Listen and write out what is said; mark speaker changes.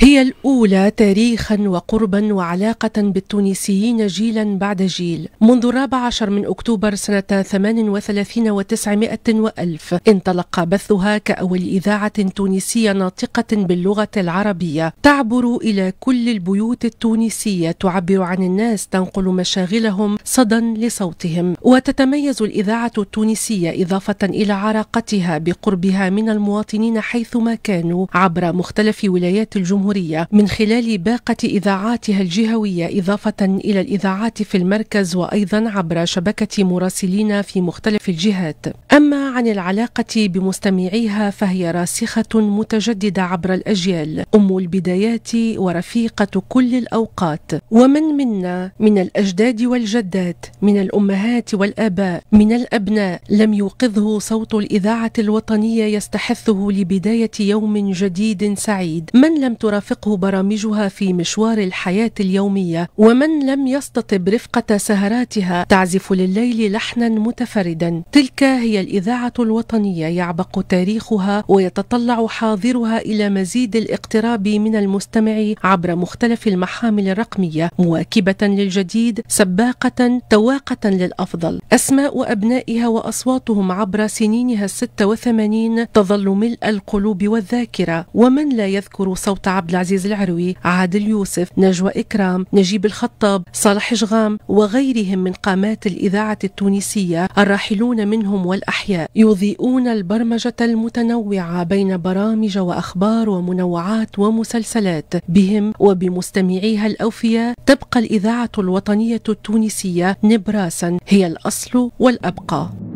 Speaker 1: هي الأولى تاريخا وقربا وعلاقة بالتونسيين جيلا بعد جيل منذ الرابع عشر من أكتوبر سنة 38 وتسعمائة وألف انطلق بثها كأول إذاعة تونسية ناطقة باللغة العربية تعبر إلى كل البيوت التونسية تعبر عن الناس تنقل مشاغلهم صدا لصوتهم وتتميز الإذاعة التونسية إضافة إلى عراقتها بقربها من المواطنين حيثما كانوا عبر مختلف ولايات الجمهورية الجمهورية من خلال باقة إذاعاتها الجهوية إضافة إلى الإذاعات في المركز وأيضا عبر شبكة مراسلين في مختلف الجهات أما عن العلاقة بمستمعيها فهي راسخة متجددة عبر الأجيال أم البدايات ورفيقة كل الأوقات ومن منا من الأجداد والجدات من الأمهات والآباء من الأبناء لم يوقظه صوت الإذاعة الوطنية يستحثه لبداية يوم جديد سعيد من لم ترى ترافقه برامجها في مشوار الحياة اليومية ومن لم يستطب رفقة سهراتها تعزف لليل لحنا متفردا تلك هي الإذاعة الوطنية يعبق تاريخها ويتطلع حاضرها إلى مزيد الاقتراب من المستمع عبر مختلف المحامل الرقمية مواكبة للجديد سباقة تواقة للأفضل أسماء أبنائها وأصواتهم عبر سنينها الستة وثمانين تظل ملء القلوب والذاكرة ومن لا يذكر صوت عبد عبد العزيز العروي عادل يوسف نجوى إكرام نجيب الخطاب صالح شغام وغيرهم من قامات الإذاعة التونسية الراحلون منهم والأحياء يضيئون البرمجة المتنوعة بين برامج وأخبار ومنوعات ومسلسلات بهم وبمستمعيها الأوفياء تبقى الإذاعة الوطنية التونسية نبراسا هي الأصل والأبقى